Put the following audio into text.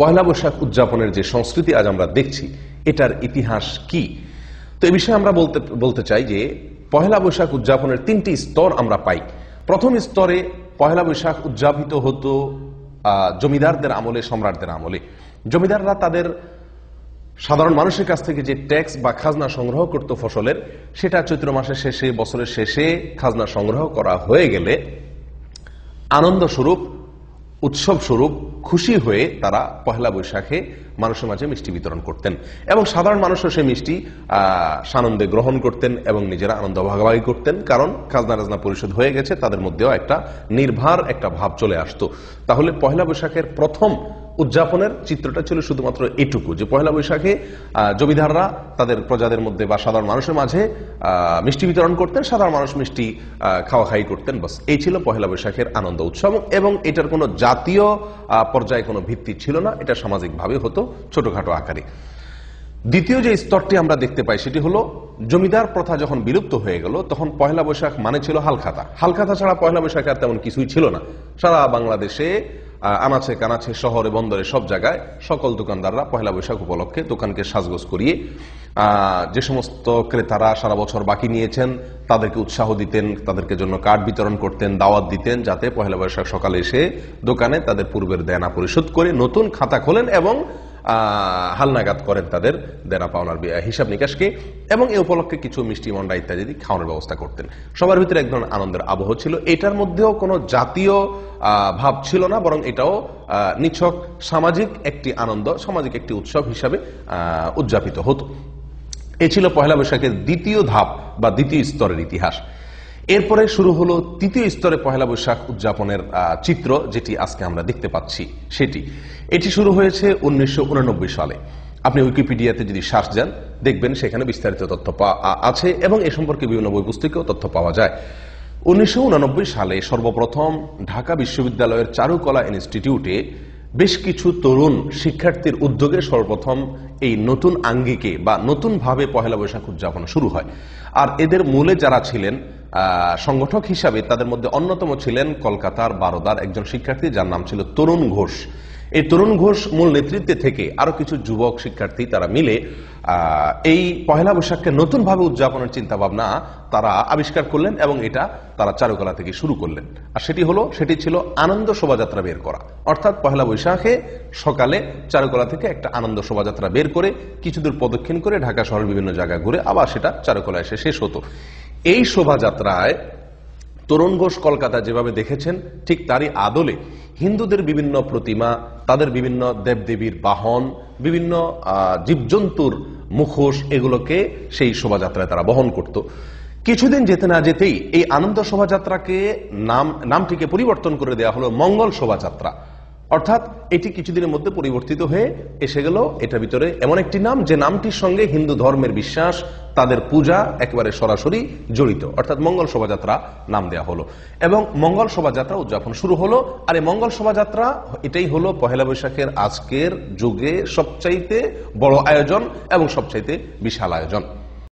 পয়লা বৈশাখ উদযাপনের যে সংস্কৃতি আজ আমরা দেখছি এটার ইতিহাস কি তো এ বিষয়ে আমরা বলতে বলতে চাই যে পয়লা বৈশাখ উদযাপনের তিনটি স্তর আমরা পাই প্রথম স্তরে পয়লা বৈশাখ উদযাপিত হতো জমিদারদের আমলে সম্রাটদের আমলে জমিদাররা তাদের সাধারণ মানুষের কাছ থেকে যে ট্যাক্স বা খাজনা সংগ্রহ করত ফসলের সেটা চৈত্র মাসের শেষে বছরের শেষে খাজনা সংগ্রহ করা হয়ে গেলে আনন্দ স্বরূপ উৎসব স্বরূপ খুশি হয়ে তারা পহেলা বৈশাখে মানুষের মাঝে মিষ্টি বিতরণ করতেন এবং সাধারণ মানুষও সেই মিষ্টি সানন্দে গ্রহণ করতেন এবং নিজেরা আনন্দ ভাগাভাগি করতেন কারণ খাজনা রাজনা পরিষদ হয়ে গেছে তাদের মধ্যেও একটা নির্ভার একটা ভাব চলে আসতো তাহলে পহেলা বৈশাখের প্রথম উদযাপনের চিত্রটা ছিল শুধুমাত্র এটুকু যে পহেলা বৈশাখে জমিদাররা তাদের প্রজাদের মধ্যে বা সাধারণ মানুষের মাঝে মিষ্টি বিতরণ করতেন সাধারণ মানুষ মিষ্টি খাওয়া খাই করতেন বাস এই ছিল পহেলা বৈশাখের আনন্দ উৎসব এবং এটার কোনো জাতীয় পর্যায়ে কোনো ভিত্তি ছিল না এটা সামাজিকভাবে হতো ছোটখাটো আকারে দ্বিতীয় যে স্তরটি আমরা দেখতে পাই সেটি হলো জমিদার প্রথা যখন বিলুপ্ত হয়ে গেল তখন পহেলা বৈশাখ মানে ছিল হালখাতা হালখাতা ছাড়া পহেলা বৈশাখ আর তেমন কিছুই ছিল না সারা বাংলাদেশে আনাছে কানাছে শহরে বন্দরে সব জায়গায় সকল দোকানদাররা পয়লা বৈশাখ উপলক্ষে দোকানকে সাজগোজ করিয়ে যে সমস্ত ক্রেতারা সারা বছর বাকি নিয়েছেন তাদেরকে উৎসাহ দিতেন তাদেরকে জন্য কার্ড বিতরণ করতেন দাওয়াত দিতেন যাতে পয়লা বৈশাখ সকালে এসে দোকানে তাদের পূর্বের দেনা পরিশোধ করে নতুন খাতা খোলেন এবং হালনাগাদ করেন তাদের দেনা পাওনার হিসাব নিকাশকে এবং এ উপলক্ষে কিছু মিষ্টি মন্ডা ইত্যাদি খাওয়ানোর ব্যবস্থা করতেন সবার ভিতরে এক ধরনের আনন্দের আবহ ছিল এটার মধ্যেও কোনো জাতীয় ভাব ছিল না বরং এটাও নিছক সামাজিক একটি আনন্দ সামাজিক একটি উৎসব হিসাবে উদযাপিত হতো এ ছিল পহেলা বৈশাখের দ্বিতীয় ধাপ বা দ্বিতীয় স্তরের ইতিহাস এরপরে শুরু হলো তৃতীয় স্তরে পহেলা বৈশাখ উদযাপনের চিত্র যেটি আজকে আমরা দেখতে পাচ্ছি সেটি এটি শুরু হয়েছে উনিশশো সালে আপনি উইকিপিডিয়াতে যদি শ্বাস যান দেখবেন সেখানে বিস্তারিত তথ্য আছে এবং এ সম্পর্কে বিভিন্ন বই পুস্তকেও তথ্য পাওয়া যায় উনিশশো সালে সর্বপ্রথম ঢাকা বিশ্ববিদ্যালয়ের চারুকলা ইনস্টিটিউটে বেশ কিছু তরুণ শিক্ষার্থীর উদ্যোগে সর্বপ্রথম এই নতুন আঙ্গিকে বা নতুনভাবে পহেলা বৈশাখ উদযাপন শুরু হয় আর এদের মূলে যারা ছিলেন সংগঠক হিসাবে তাদের মধ্যে অন্যতম ছিলেন কলকাতার বারোদার একজন শিক্ষার্থী যার নাম ছিল তরুণ ঘোষ এই তরুণ ঘোষ মূল নেতৃত্বে থেকে আরো কিছু যুবক শিক্ষার্থী তারা মিলে এই পহেলা বৈশাখকে নতুনভাবে উদযাপনের চিন্তা ভাবনা তারা আবিষ্কার করলেন এবং এটা তারা চারুকলা থেকে শুরু করলেন আর সেটি হলো সেটি ছিল আনন্দ শোভাযাত্রা বের করা অর্থাৎ পহেলা বৈশাখে সকালে চারুকলা থেকে একটা আনন্দ শোভাযাত্রা বের করে কিছুদূর প্রদক্ষিণ করে ঢাকা শহরের বিভিন্ন জায়গায় ঘুরে আবার সেটা চারুকলা এসে শেষ হতো এই শোভাযাত্রায় তরুণ ঘোষ কলকাতা যেভাবে দেখেছেন ঠিক তারই আদলে হিন্দুদের বিভিন্ন প্রতিমা তাদের বিভিন্ন দেবদেবীর বাহন বিভিন্ন জীবজন্তুর মুখোশ এগুলোকে সেই শোভাযাত্রায় তারা বহন করত কিছুদিন যেতে না যেতেই এই আনন্দ শোভাযাত্রাকে নাম নামটিকে পরিবর্তন করে দেয়া হলো মঙ্গল শোভাযাত্রা অর্থাৎ এটি কিছুদিনের মধ্যে পরিবর্তিত হয়ে এসে গেল এটা ভিতরে এমন একটি নাম যে নামটির সঙ্গে হিন্দু ধর্মের বিশ্বাস তাদের পূজা একেবারে সরাসরি জড়িত অর্থাৎ মঙ্গল শোভাযাত্রা নাম দেয়া হলো এবং মঙ্গল শোভাযাত্রা উদযাপন শুরু হলো আর এই মঙ্গল শোভাযাত্রা এটাই হলো পহেলা বৈশাখের আজকের যুগে সবচাইতে বড় আয়োজন এবং সবচাইতে বিশাল আয়োজন